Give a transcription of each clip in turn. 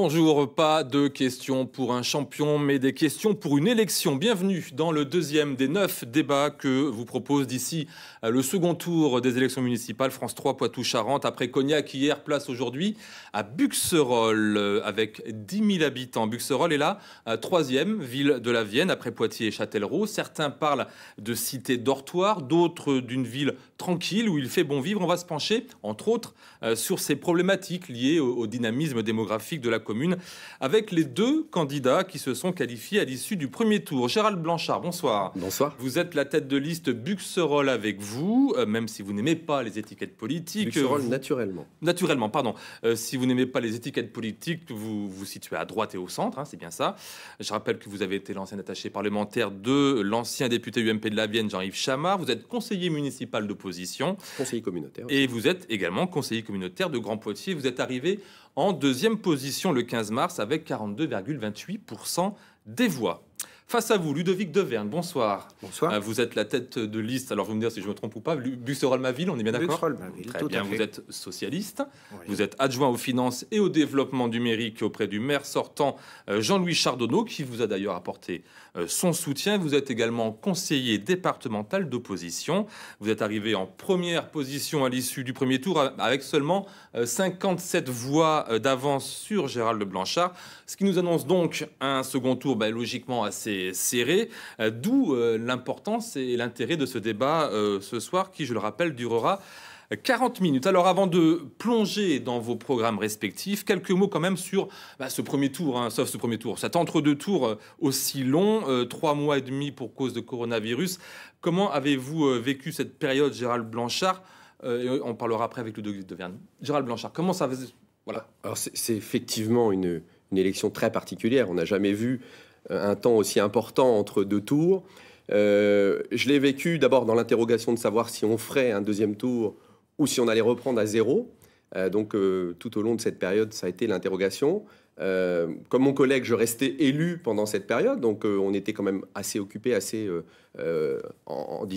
Bonjour, pas de questions pour un champion, mais des questions pour une élection. Bienvenue dans le deuxième des neuf débats que vous propose d'ici euh, le second tour des élections municipales France 3 poitou Charente, Après Cognac hier, place aujourd'hui à Buxerolles euh, avec 10 000 habitants. Buxerolles est la euh, troisième ville de la Vienne après Poitiers et Châtellerault. Certains parlent de cité dortoir, d'autres d'une ville tranquille où il fait bon vivre. On va se pencher, entre autres, sur ces problématiques liées au, dynamisme démographique de la commune, avec les deux candidats qui se sont qualifiés à l'issue du premier tour. Gérald Blanchard, bonsoir. Bonsoir. Vous êtes la tête de liste Buxerolles avec vous, euh, même si vous n'aimez pas les étiquettes politiques. Buxerolles, naturellement. Naturellement, pardon. Euh, si vous n'aimez pas les étiquettes politiques, vous vous situez à droite et au centre, hein, c'est bien ça. Je rappelle que vous avez été l'ancien attaché parlementaire de l'ancien député UMP de la Vienne, Jean-Yves Chamard. Vous êtes conseiller municipal d'opposition. Conseiller communautaire. Et vous êtes également conseiller communautaire de Grand Poitiers. Vous êtes arrivé en deuxième position le 15 mars avec 42,28% des voix. Face à vous, Ludovic Deverne, bonsoir. Bonsoir. Euh, vous êtes la tête de liste, alors vous me direz si je me trompe ou pas, ville on est bien d'accord Très bien, vous êtes socialiste, vous êtes adjoint aux finances et au développement numérique auprès du maire sortant euh, Jean-Louis Chardonneau, qui vous a d'ailleurs apporté euh, son soutien. Vous êtes également conseiller départemental d'opposition. Vous êtes arrivé en première position à l'issue du premier tour avec seulement 57 voix d'avance sur Gérald Blanchard, ce qui nous annonce donc un second tour ben, logiquement assez serré, euh, d'où euh, l'importance et l'intérêt de ce débat euh, ce soir qui, je le rappelle, durera 40 minutes. Alors avant de plonger dans vos programmes respectifs, quelques mots quand même sur bah, ce premier tour, hein, sauf ce premier tour, cet entre-deux tours aussi long, trois mois et demi pour cause de coronavirus. Comment avez-vous vécu cette période, Gérald Blanchard On parlera après avec le de, de Verne. Gérald Blanchard, comment ça... Voilà. Alors c'est effectivement une, une élection très particulière. On n'a jamais vu un temps aussi important entre deux tours. Euh, je l'ai vécu d'abord dans l'interrogation de savoir si on ferait un deuxième tour ou si on allait reprendre à zéro. Euh, donc euh, tout au long de cette période, ça a été l'interrogation. comme mon collègue, je restais élu pendant cette période, donc on était quand même assez occupé, assez, en,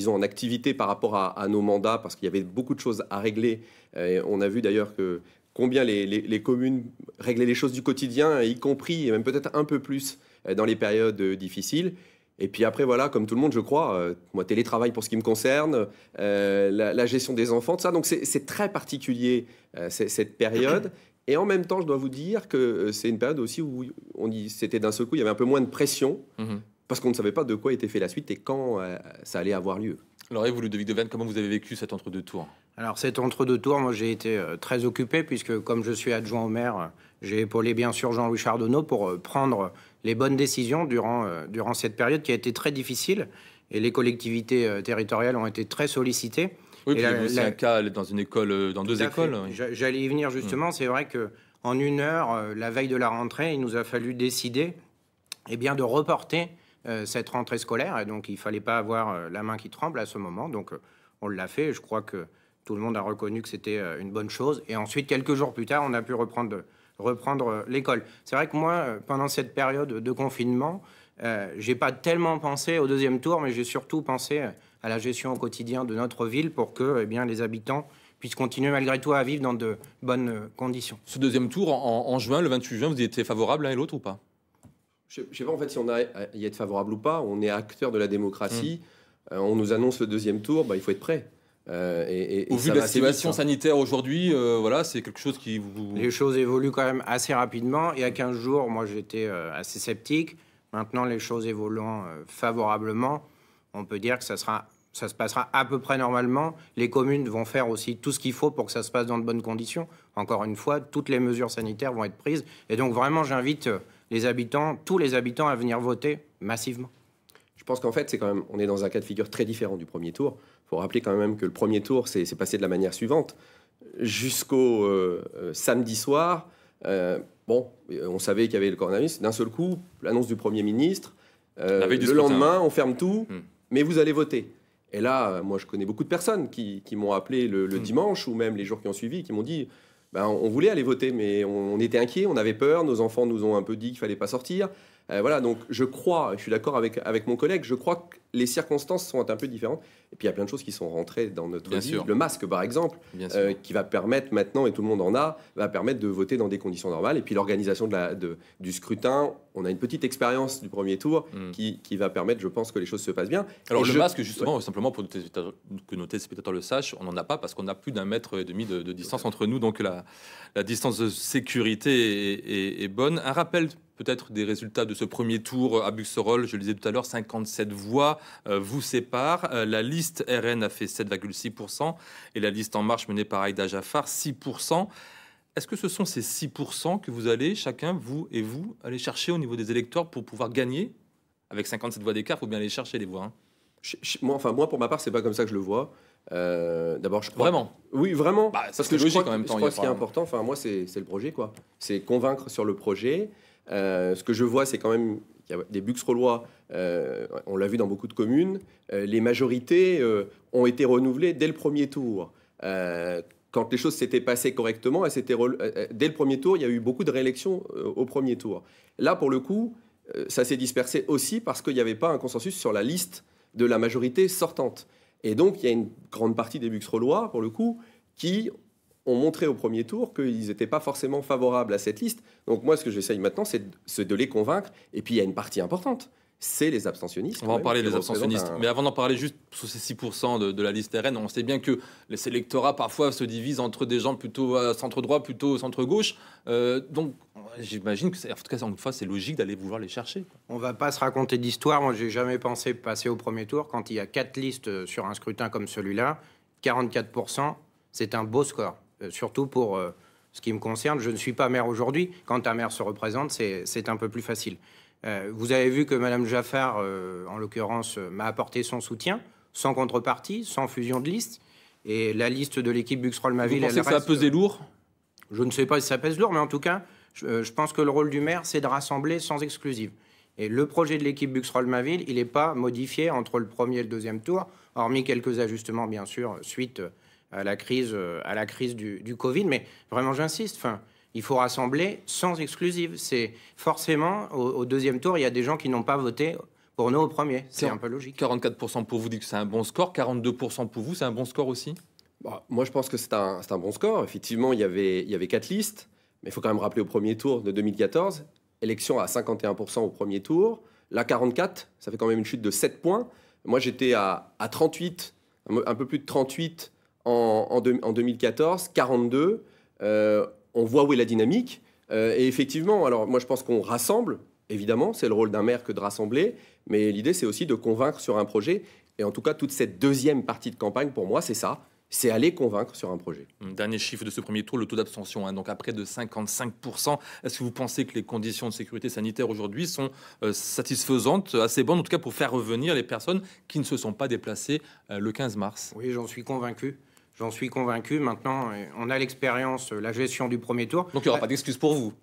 en activité par rapport à, nos mandats, parce qu'il y avait beaucoup de choses à régler. on a vu d'ailleurs que combien les, les, communes réglaient les choses du quotidien, y compris, et même peut-être un peu plus euh, dans les périodes euh, difficiles. Et puis après, voilà, comme tout le monde, je crois, euh, moi, télétravail pour ce qui me concerne, la, gestion des enfants, tout ça. Donc c'est très particulier cette période. Et en même temps, je dois vous dire que c'est une période aussi où on c'était d'un seul coup, il y avait un peu moins de pression mm-hmm. parce qu'on ne savait pas de quoi était fait la suite et quand ça allait avoir lieu. Alors, et vous, Ludovic Deven, comment vous avez vécu cet entre-deux tours Alors, cet entre-deux tours, moi, j'ai été très occupé puisque, comme je suis adjoint au maire, j'ai épaulé bien sûr Jean-Louis Chardonneau pour prendre les bonnes décisions durant, euh, durant cette période qui a été très difficile et les collectivités euh, territoriales ont été très sollicitées. Oui, et sûr, c'est un cas dans une école, euh, dans deux écoles. J'allais y venir mm. justement. C'est vrai que en une heure, la veille de la rentrée, il nous a fallu décider, et eh bien, de reporter cette rentrée scolaire. Et donc, il fallait pas avoir la main qui tremble à ce moment. Donc, on l'a fait. Et je crois que tout le monde a reconnu que c'était une bonne chose. Et ensuite, quelques jours plus tard, on a pu reprendre reprendre euh, l'école. C'est vrai que moi, euh, pendant cette période de confinement, je euh, j'ai pas tellement pensé au deuxième tour, mais j'ai surtout pensé à la gestion au quotidien de notre ville pour que eh bien, les habitants puissent continuer malgré tout à vivre dans de bonnes conditions. Ce deuxième tour, en, juin, le 28 juin, vous y étiez favorable l'un et l'autre ou pas Je ne sais pas en fait si on a y favorable ou pas. On est acteur de la démocratie. Hum. on nous annonce le deuxième tour, bah, il faut être prêt. Euh, et, Au vu de la situation hein. sanitaire aujourd'hui, euh, voilà, c'est quelque chose qui vous... Les choses évoluent quand même assez rapidement. Il y a 15 jours, moi, j'étais euh, assez sceptique. Maintenant, les choses évoluant favorablement, on peut dire que ça, sera, ça se passera à peu près normalement. Les communes vont faire aussi tout ce qu'il faut pour que ça se passe dans de bonnes conditions. Encore une fois, toutes les mesures sanitaires vont être prises. Et donc, vraiment, j'invite les habitants, tous les habitants, à venir voter massivement. Je pense qu'en fait, c'est quand même, on est dans un cas de figure très différent du premier tour faut rappeler quand même que le premier tour s'est passé de la manière suivante. Jusqu'au euh, euh, samedi soir, euh, bon, on savait qu'il y avait le coronavirus. D'un seul coup, l'annonce du Premier ministre, le lendemain, on ferme tout, hmm. mais vous allez voter. Et là, moi, je connais beaucoup de personnes qui, m'ont appelé le, hmm. dimanche ou même les jours qui ont suivi, qui m'ont dit, ben, on voulait aller voter, mais on, était inquiet on avait peur, nos enfants nous ont un peu dit qu'il fallait pas sortir. Euh, voilà, donc je crois, je suis d'accord avec, avec mon collègue, je crois que les circonstances sont un peu différentes. Et puis il y a plein de choses qui sont rentrées dans notre vie. Le masque, par exemple, euh, qui va permettre maintenant, et tout le monde en a, va permettre de voter dans des conditions normales. Et puis l'organisation de du scrutin, on a une petite expérience du premier tour mm. qui, qui, va permettre, je pense, que les choses se passent bien. Alors le masque, justement, simplement pour que nos téléspectateurs le sachent, on n'en a pas parce qu'on a plus d'un mètre et demi de, distance entre nous. Donc la, la distance de sécurité est bonne. Un rappel peut-être des résultats de ce premier tour à Buxerolles. Je le disais tout à l'heure, 57 voix euh, vous séparent. Euh, la liste RN a fait 7,6% et la liste En Marche menée par Aïda Jaffar, 6%. Est-ce que ce sont ces 6% que vous allez, chacun, vous et vous, aller chercher au niveau des électeurs pour pouvoir gagner Avec 57 voix d'écart, il faut bien aller chercher les voix. Hein. Moi, enfin, moi, pour ma part, c'est pas comme ça que je le vois. Euh, d'abord, je Vraiment Oui, vraiment. Bah, parce que je crois, que même temps. ce qui est important, enfin, moi, c'est le projet, quoi. C'est convaincre sur le projet, euh, ce que je vois, c'est quand même qu'il y a des bugs euh, on l'a vu dans beaucoup de communes, euh, les majorités ont été renouvelées dès le premier tour. quand les choses s'étaient passées correctement, elles dès le premier tour, il y a eu beaucoup de réélections au premier tour. Là, pour le coup, ça s'est dispersé aussi parce qu'il n'y avait pas un consensus sur la liste de la majorité sortante. Et donc, il y a une grande partie des Buxerollois, pour le coup, qui ont montré au premier tour qu'ils n'étaient pas forcément favorables à cette liste. Donc moi, ce que j'essaye maintenant, c'est de, les convaincre. Et puis, il y a une partie importante c'est les abstentionnistes. On va en parler des abstentionnistes. Mais avant d'en parler, juste sur ces 6% de, la liste RN, on sait bien que les électorats parfois se divisent entre des gens plutôt euh, centre-droit, plutôt centre-gauche. Euh, donc j'imagine que, en tout cas, une fois, c'est logique d'aller vouloir les chercher. On va pas se raconter d'histoire. Moi, n'ai jamais pensé passer au premier tour quand il y a quatre listes euh, sur un scrutin comme celui-là. 44%, c'est un beau score. Euh, surtout pour euh, ce qui me concerne. Je ne suis pas maire aujourd'hui. Quand un maire se représente, c'est un peu plus facile. Euh, vous avez vu que Mme Jaffar, en l'occurrence, m'a apporté son soutien, sans contrepartie, sans fusion de liste. Et la liste de l'équipe buxroll maville Vous pensez que ça a pesé lourd Je ne sais pas si ça pèse lourd, mais en tout cas, je, pense que le rôle du maire, c'est de rassembler sans exclusive. Et le projet de l'équipe buxroll maville il n'est pas modifié entre le premier et le deuxième tour, hormis quelques ajustements, bien sûr, suite à la crise, euh, à la crise du, Covid. Mais vraiment, j'insiste. Enfin, il faut rassembler sans exclusive. C'est forcément au, deuxième tour, il y a des gens qui n'ont pas voté pour nous au premier. C'est un peu logique. 44% pour vous dit que c'est un bon score. 42% pour vous, c'est un bon score aussi. Bah, moi, je pense que c'est un, bon score. Effectivement, il y avait, il y avait quatre listes. Mais il faut quand même rappeler au premier tour de 2014, élection à 51% au premier tour. Là, 44, ça fait quand même une chute de 7 points. Moi, j'étais à, à 38, un peu plus de 38 en, 2014, 42. Euh, on voit où est la dynamique. Euh, et effectivement, alors moi je pense qu'on rassemble, évidemment, c'est le rôle d'un maire que de rassembler, mais l'idée c'est aussi de convaincre sur un projet. Et en tout cas, toute cette deuxième partie de campagne, pour moi, c'est ça, c'est aller convaincre sur un projet. Dernier chiffre de ce premier tour, le taux d'abstention, hein, donc à près de 55%. Est-ce que vous pensez que les conditions de sécurité sanitaire aujourd'hui sont euh, satisfaisantes, assez bonnes, en tout cas pour faire revenir les personnes qui ne se sont pas déplacées le 15 mars Oui, j'en suis convaincu. J'en suis convaincu. Maintenant, euh, on a l'expérience, euh, la gestion du premier tour. Donc il n'y aura pas euh, d'excuse pour vous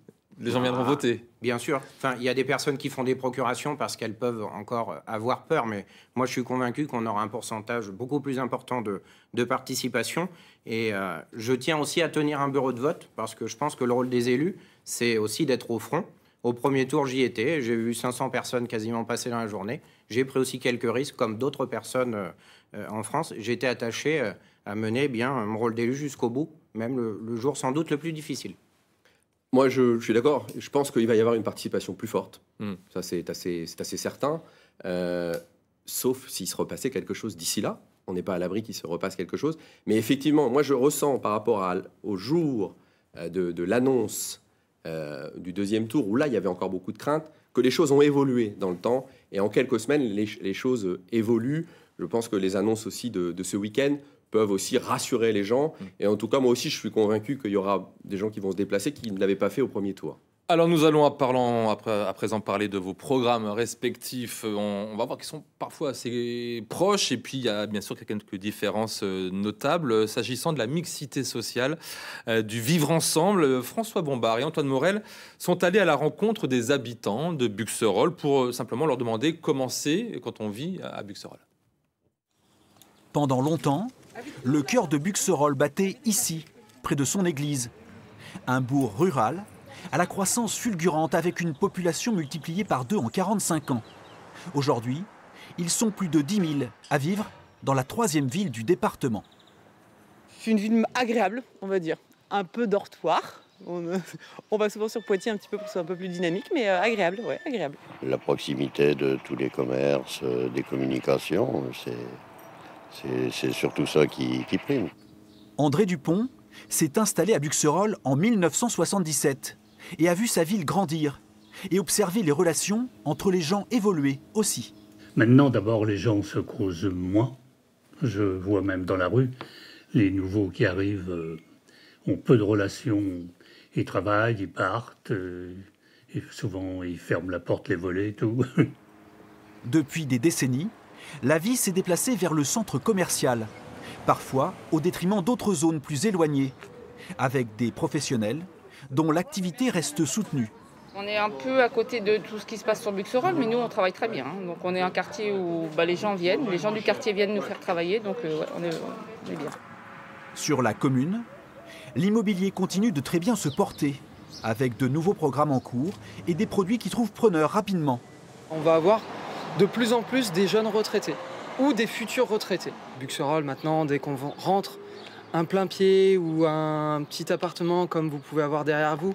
les gens viendront ah, voter. Bien sûr. Enfin, il y a des personnes qui font des procurations parce qu'elles peuvent encore avoir peur, mais moi je suis convaincu qu'on aura un pourcentage beaucoup plus important de, participation. Et je tiens aussi à tenir un bureau de vote parce que je pense que le rôle des élus, c'est aussi d'être au front. Au premier tour, j'y étais. J'ai vu 500 personnes quasiment passer dans la journée. J'ai pris aussi quelques risques, comme d'autres personnes en France. J'étais attaché à mener eh bien mon rôle d'élu jusqu'au bout, même le, jour sans doute le plus difficile. Moi, je, suis d'accord. Je pense qu'il va y avoir une participation plus forte. Hmm. Ça, c'est assez, assez, certain. Euh, sauf s'il se repassait quelque chose d'ici là. On n'est pas à l'abri qu'il se repasse quelque chose. Mais effectivement, moi, je ressens par rapport à, au jour euh, de, l'annonce euh, du deuxième tour, où là, il y avait encore beaucoup de craintes, que les choses ont évolué dans le temps. Et en quelques semaines, les, choses évoluent. Je pense que les annonces aussi de, de ce week-end peuvent aussi rassurer les gens. Mm. Et en tout cas, moi aussi, je suis convaincu qu'il y aura des gens qui vont se déplacer qui ne l'avaient pas fait au premier tour. Alors nous allons à, parlant, à, présent parler de vos programmes respectifs. Euh, on, va voir qu'ils sont parfois assez proches et puis il y a bien sûr quelques différences euh, notables. S'agissant de la mixité sociale, euh, du vivre ensemble, François Bombard et Antoine Morel sont allés à la rencontre des habitants de Buxerolles pour simplement leur demander comment c'est quand on vit à Buxerolles. Pendant longtemps, le cœur de Buxerolles battait ici, près de son église. Un bourg rural, à la croissance fulgurante avec une population multipliée par deux en 45 ans. Aujourd'hui, ils sont plus de 10 000 à vivre dans la troisième ville du département. C'est une ville agréable, on va dire. Un peu dortoir. On, va souvent sur Poitiers un petit peu pour que ce soit un peu plus dynamique, mais euh, agréable, ouais, agréable. La proximité de tous les commerces, euh, des communications, c'est c'est surtout ça qui, qui prime. André Dupont s'est installé à Buxerolles en 1977 et a vu sa ville grandir et observer les relations entre les gens évoluer aussi. Maintenant, d'abord, les gens se causent moins. Je vois même dans la rue, les nouveaux qui arrivent euh, ont peu de relations. Ils travaillent, ils partent, euh, et souvent ils ferment la porte, les volets, tout. Depuis des décennies, la vie s'est déplacée vers le centre commercial, parfois au détriment d'autres zones plus éloignées, avec des professionnels dont l'activité reste soutenue. On est un peu à côté de tout ce qui se passe sur Buxerolles, mais nous on travaille très bien. Hein. Donc on est un quartier où bah, les gens viennent, les gens du quartier viennent nous faire travailler, donc euh, on, est, bien. Sur la commune, l'immobilier continue de très bien se porter, avec de nouveaux programmes en cours et des produits qui trouvent preneur rapidement. On va avoir de plus en plus des jeunes retraités ou des futurs retraités. Buxerolles, maintenant, dès qu'on rentre un plein pied ou un petit appartement comme vous pouvez avoir derrière vous,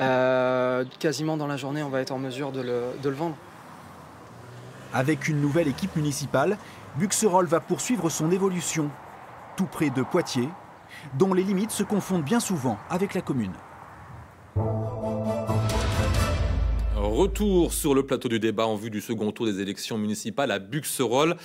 euh, quasiment dans la journée, on va être en mesure de le, vendre. Avec une nouvelle équipe municipale, Buxerolles va poursuivre son évolution, tout près de Poitiers, dont les limites se confondent bien souvent avec la commune retour sur le plateau du débat en vue du second tour des élections municipales à Buxerolles.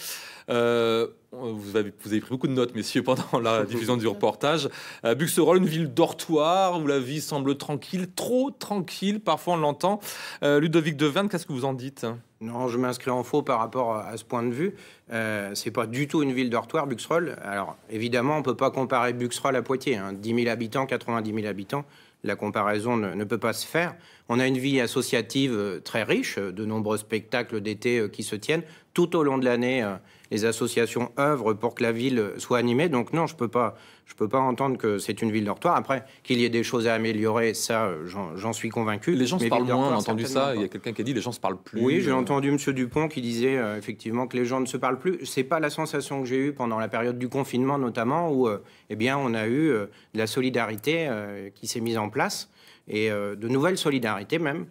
Euh, vous, avez, pris beaucoup de notes, messieurs, pendant la diffusion du reportage. Euh, Buxerolles, une ville dortoir où la vie semble tranquille, trop tranquille, parfois on l'entend. Euh, Ludovic DeVin, qu'est-ce que vous en dites non, je m'inscris en faux par rapport à ce point de vue. Euh, c'est pas du tout une ville dortoir, Buxerolles. Alors, évidemment, on peut pas comparer Buxerolles à Poitiers. 10 hein. 000 habitants, 90 000 habitants la comparaison ne, peut pas se faire. On a une vie associative euh, très riche, euh, de nombreux spectacles d'été euh, qui se tiennent. Tout au long de l'année, les associations œuvrent pour que la ville soit animée. Donc non, je ne peux pas je ne peux pas entendre que c'est une ville dortoir. Après, qu'il y ait des choses à améliorer, ça, euh, j'en suis convaincu. Les gens se parlent moins, on entendu ça. Il y a quelqu'un qui a dit les gens se parlent plus. Oui, j'ai euh. entendu M. Dupont qui disait euh, effectivement que les gens ne se parlent plus. Ce n'est pas la sensation que j'ai eue pendant la période du confinement, notamment, où eh bien, on a eu de la solidarité qui s'est mise en place, et de nouvelles solidarités même.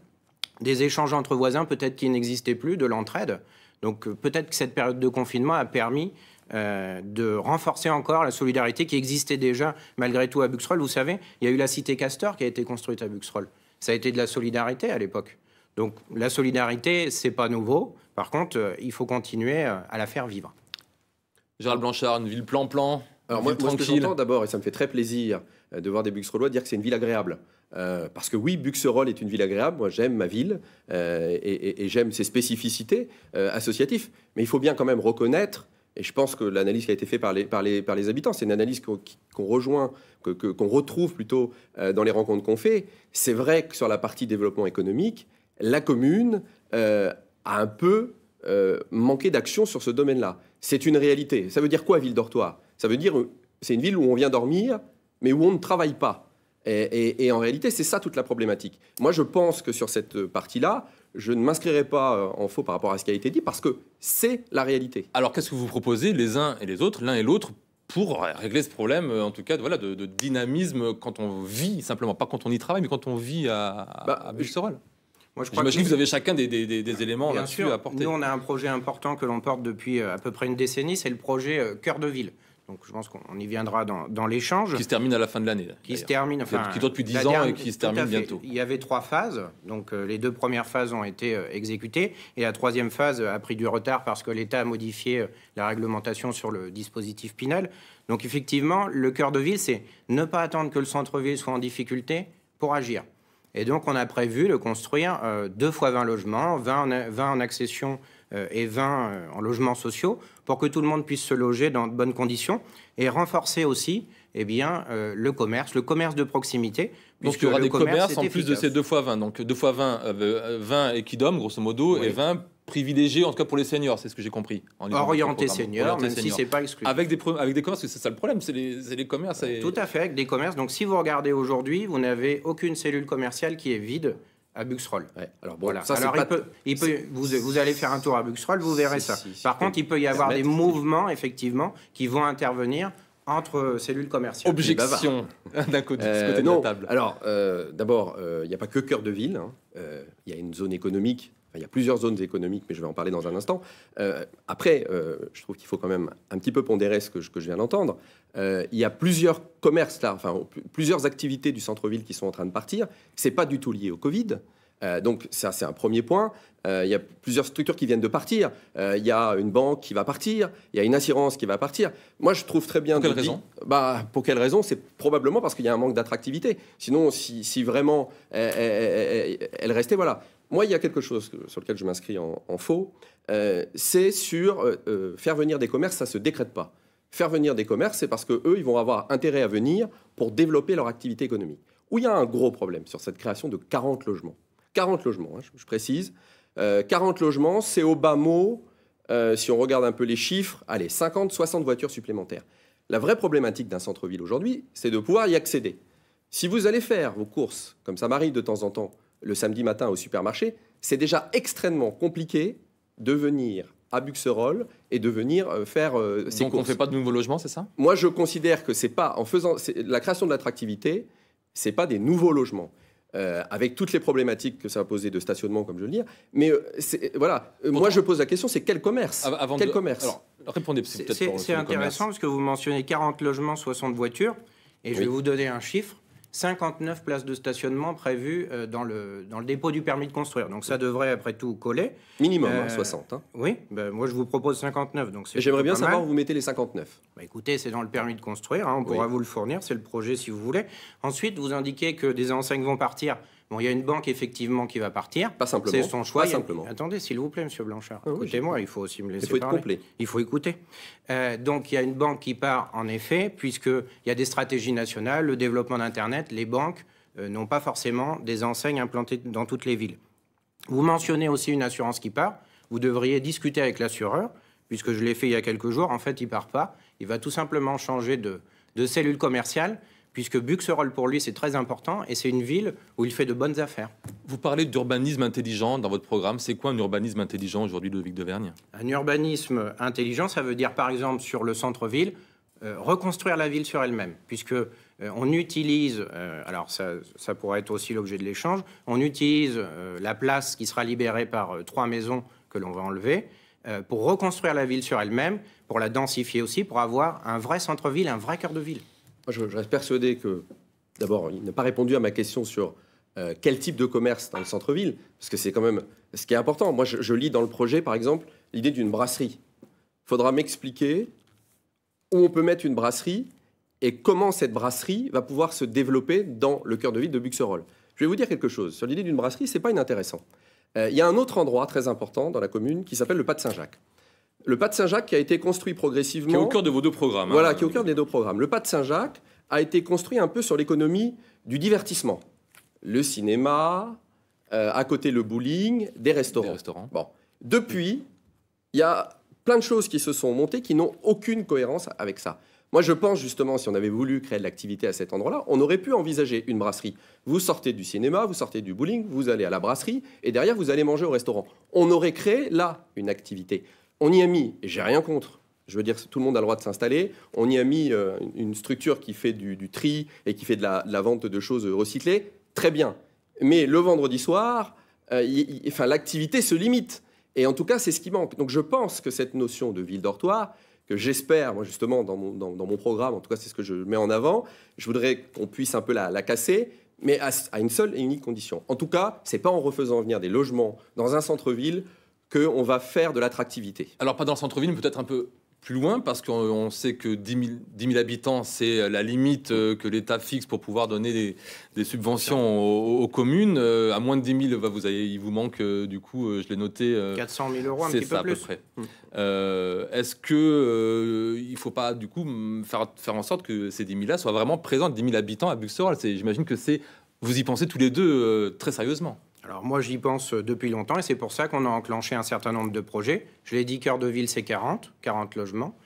Des échanges entre voisins peut-être qui n'existaient plus, de l'entraide. Donc peut-être que cette période de confinement a permis euh, de renforcer encore la solidarité qui existait déjà malgré tout à Buxroll. Vous savez, il y a eu la cité Castor qui a été construite à Buxroll. Ça a été de la solidarité à l'époque. Donc la solidarité, c'est pas nouveau. Par contre, euh, il faut continuer euh, à la faire vivre. Gérald Blanchard, une ville plan-plan. Alors moi, moi, que d'abord, et ça me fait très plaisir de voir des Buxerollois dire que c'est une ville agréable. parce que oui, Buxerolles est une ville agréable, moi j'aime ma ville et, j'aime ses spécificités associatives, mais il faut bien quand même reconnaître et je pense que l'analyse qui a été faite par les, par les, par les habitants, c'est une analyse qu'on rejoint, que, retrouve plutôt euh, dans les rencontres qu'on fait. C'est vrai que sur la partie développement économique, la commune euh, a un peu euh, manqué d'action sur ce domaine-là. C'est une réalité. Ça veut dire quoi, ville dortoir Ça veut dire c'est une ville où on vient dormir, mais où on ne travaille pas. et en réalité, c'est ça toute la problématique. Moi, je pense que sur cette partie-là, je ne m'inscrirai pas euh, en faux par rapport à ce qui a été dit, parce que c'est la réalité. Alors qu'est-ce que vous proposez les uns et les autres, l'un et l'autre pour régler ce problème, euh, en tout cas, de, voilà, de, dynamisme quand on vit, simplement, pas quand on y travaille, mais quand on vit à, à, bah, je J'imagine que, vous avez chacun des, éléments là-dessus à apporter. Nous, on a un projet important que l'on porte depuis euh, à peu près une décennie, c'est le projet Cœur de Ville. Donc je pense qu'on y viendra dans, dans l'échange. Qui se termine à la fin de l'année. Qui se termine, enfin, qui dure depuis 10 ans et qui se termine bientôt. Il y avait trois phases. Donc euh, les deux premières phases ont été euh, exécutées et la troisième phase a pris du retard parce que l'État a modifié euh, la réglementation sur le dispositif Pinel. Donc effectivement, le cœur de ville, c'est ne pas attendre que le centre-ville soit en difficulté pour agir. Et donc on a prévu de construire deux fois 20 logements, 20 en accession euh, et 20 euh, en logements sociaux, pour que tout le monde puisse se loger dans de bonnes conditions, et renforcer aussi eh bien, euh, le commerce, le commerce de proximité. Donc il y aura des commerces en plus de ces 2 fois 20. Donc 2 fois 20, 20 équidom, grosso modo, et 20 privilégiés, en tout cas pour les seniors, c'est ce que j'ai compris. En Orienté seniors, même si ce pas exclu. Avec des, avec des commerces, c'est ça le problème, c'est les, les, commerces. Tout à fait, avec des commerces. Donc si vous regardez aujourd'hui, vous n'avez aucune cellule commerciale qui est vide à Buxroll. Alors voilà. ça, vous, allez faire un tour à Buxroll, vous verrez ça. Par contre, il peut y avoir des mouvements effectivement qui vont intervenir entre cellules commerciales. Objection d'un côté, de euh, la table. Alors, euh, d'abord, euh, il n'y a pas que cœur de ville. Hein. Il y a une zone économique il y a plusieurs zones économiques, mais je vais en parler dans un instant. Euh, après, euh, je trouve qu'il faut quand même un petit peu pondérer ce que je, viens d'entendre. Euh, il y a plusieurs commerces là, enfin plusieurs activités du centre-ville qui sont en train de partir. C'est pas du tout lié au Covid. donc ça, c'est un premier point. il y a plusieurs structures qui viennent de partir. il y a une banque qui va partir. Il y a une assurance qui va partir. Moi, je trouve très bien. Pour quelle raison Bah, pour quelle raison C'est probablement parce qu'il y a un manque d'attractivité. Sinon, si, si vraiment elle restait, voilà. Moi, il y a quelque chose sur lequel je m'inscris en, faux, euh, c'est sur euh, euh, faire venir des commerces, ça ne se décrète pas. Faire venir des commerces, c'est parce qu'eux, ils vont avoir intérêt à venir pour développer leur activité économique. Où il y a un gros problème sur cette création de 40 logements. 40 logements, hein, je, précise. 40 logements, c'est au bas mot, si on regarde un peu les chiffres, allez, 50, 60 voitures supplémentaires. La vraie problématique d'un centre-ville aujourd'hui, c'est de pouvoir y accéder. Si vous allez faire vos courses, comme ça m'arrive de temps en temps, le samedi matin au supermarché, c'est déjà extrêmement compliqué de venir à Buxerolles et de venir euh, faire c'est euh, qu'on Donc on ne fait pas de nouveaux logements, c'est ça Moi, je considère que c'est pas en faisant la création de l'attractivité, c'est pas des nouveaux logements. Euh, avec toutes les problématiques que ça va poser de stationnement, comme je le dis. Mais voilà, moi je pose la question, c'est quel commerce commerce répondez peut-être. C'est intéressant parce que vous mentionnez 40 logements, 60 voitures, et je vais vous donner un chiffre. 59 places de stationnement prévues euh, dans, le, dans le dépôt du permis de construire. Donc ça devrait après tout coller. Minimum, 60. Hein, euh, hein. Oui, ben moi je vous propose 59. Donc J'aimerais bien savoir où vous mettez les 59. bah écoutez, c'est dans le permis de construire, hein. on pourra vous le fournir, c'est le projet si vous voulez. Ensuite, vous indiquez que des enseignes vont partir Bon, il y a une banque effectivement qui va partir. Pas simplement. C'est son choix. simplement. Attendez, s'il vous plaît, Monsieur Blanchard. Ah Écoutez-moi, il faut aussi me laisser Il faut être complet. Il faut écouter. Euh, donc il y a une banque qui part en effet, puisque il y a des stratégies nationales, le développement d'Internet, les banques euh, n'ont pas forcément des enseignes implantées dans toutes les villes. Vous mentionnez aussi une assurance qui part. Vous devriez discuter avec l'assureur, puisque je l'ai fait il y a quelques jours. En fait, il part pas. Il va tout simplement changer de, de cellule commerciale puisque Buxerolles, pour lui, c'est très important, et c'est une ville où il fait de bonnes affaires. Vous parlez d'urbanisme intelligent dans votre programme. C'est quoi un urbanisme intelligent aujourd'hui, Ludovic de Vergne Un urbanisme intelligent, ça veut dire, par exemple, sur le centre-ville, euh, reconstruire la ville sur elle-même, puisque euh, on utilise, euh, alors ça, ça, pourrait être aussi l'objet de l'échange, on utilise la place qui sera libérée par trois maisons que l'on va enlever pour reconstruire la ville sur elle-même, pour la densifier aussi, pour avoir un vrai centre-ville, un vrai cœur de ville je, reste persuadé que, d'abord, il n'a pas répondu à ma question sur euh, quel type de commerce dans le centre-ville, parce que c'est quand même ce qui est important. Moi, je, lis dans le projet, par exemple, l'idée d'une brasserie. Il faudra m'expliquer où on peut mettre une brasserie et comment cette brasserie va pouvoir se développer dans le cœur de ville de Buxerolles. Je vais vous dire quelque chose. Sur l'idée d'une brasserie, ce n'est pas inintéressant. Euh, il y a un autre endroit très important dans la commune qui s'appelle le Pas de Saint-Jacques le Pas de Saint-Jacques qui a été construit progressivement. Qui est au cœur de vos deux programmes. Hein. Voilà, qui est au cœur des deux programmes. Le Pas de Saint-Jacques a été construit un peu sur l'économie du divertissement. Le cinéma, euh, à côté le bowling, des restaurants. Des restaurants. Bon. Depuis, il y a plein de choses qui se sont montées qui n'ont aucune cohérence avec ça. Moi, je pense justement, si on avait voulu créer de l'activité à cet endroit-là, on aurait pu envisager une brasserie. Vous sortez du cinéma, vous sortez du bowling, vous allez à la brasserie, et derrière, vous allez manger au restaurant. On aurait créé là une activité on y a mis, et j'ai rien contre, je veux dire, tout le monde a le droit de s'installer. On y a mis euh, une structure qui fait du, tri et qui fait de la, vente de choses recyclées. Très bien. Mais le vendredi soir, euh, l'activité se limite. Et en tout cas, c'est ce qui manque. Donc je pense que cette notion de ville dortoir, que j'espère, moi justement, dans mon, programme, en tout cas, c'est ce que je mets en avant, je voudrais qu'on puisse un peu la, casser, mais à, à, une seule et unique condition. En tout cas, c'est pas en refaisant venir des logements dans un centre-ville qu'on va faire de l'attractivité. Alors pas dans le centre-ville, mais peut-être un peu plus loin, parce qu'on sait que 10 000, habitants, c'est euh, la limite euh, que l'État fixe pour pouvoir donner des, subventions aux, communes. Euh, à moins de 10 000, bah, vous il vous manque, du coup, je l'ai noté... 400 000 euros, C'est ça, à peu près. Hmm. Est-ce qu'il ne faut pas, du coup, faire, en sorte que ces 10 000-là soient vraiment présents, 10 000 habitants à Buxerolles J'imagine que c'est... Vous y pensez tous les deux très sérieusement. Alors moi, j'y pense euh, depuis longtemps et c'est pour ça qu'on a enclenché un certain nombre de projets. Je l'ai dit, cœur de ville, c'est 40, 40 logements.